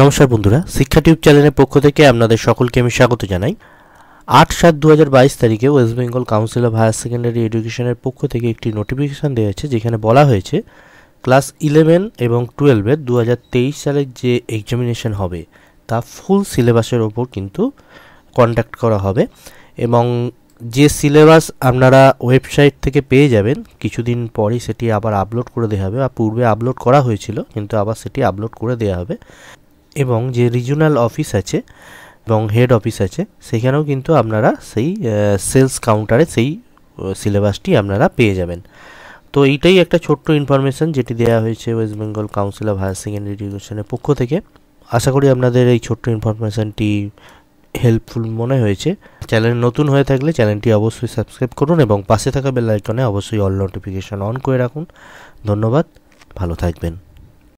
নমস্কার বন্ধুরা শিক্ষা টিউব চ্যানেলের পক্ষ থেকে আপনাদের সকলকে আমি স্বাগত জানাই আট সাত দু তারিখে West Bengal council of higher secondary এডুকেশনের পক্ষ থেকে একটি নোটিফিকেশান দেওয়া হয়েছে যেখানে বলা হয়েছে ক্লাস ইলেভেন এবং টুয়েলভের দু সালের যে এক্সামিনেশান হবে তা ফুল সিলেবাসের ওপর কিন্তু কন্ডাক্ট করা হবে এবং যে সিলেবাস আপনারা ওয়েবসাইট থেকে পেয়ে যাবেন কিছুদিন পরেই সেটি আবার আপলোড করে দেওয়া হবে বা পূর্বে আপলোড করা হয়েছিল কিন্তু আবার সেটি আপলোড করে দেওয়া হবে এবং যে রিজিওনাল অফিস আছে এবং হেড অফিস আছে সেখানেও কিন্তু আপনারা সেই সেলস কাউন্টারে সেই সিলেবাসটি আপনারা পেয়ে যাবেন তো এইটাই একটা ছোট্ট ইনফরমেশান যেটি দেওয়া হয়েছে West Bengal council of higher secondary এডুকেশনের পক্ষ থেকে আশা করি আপনাদের এই ছোট্ট ইনফরমেশানটি হেল্পফুল মনে হয়েছে চ্যানেল নতুন হয়ে থাকলে চ্যানেলটি অবশ্যই সাবস্ক্রাইব করুন এবং পাশে থাকা বেল আইকনে অবশ্যই অল নোটিফিকেশন অন করে রাখুন ধন্যবাদ ভালো থাকবেন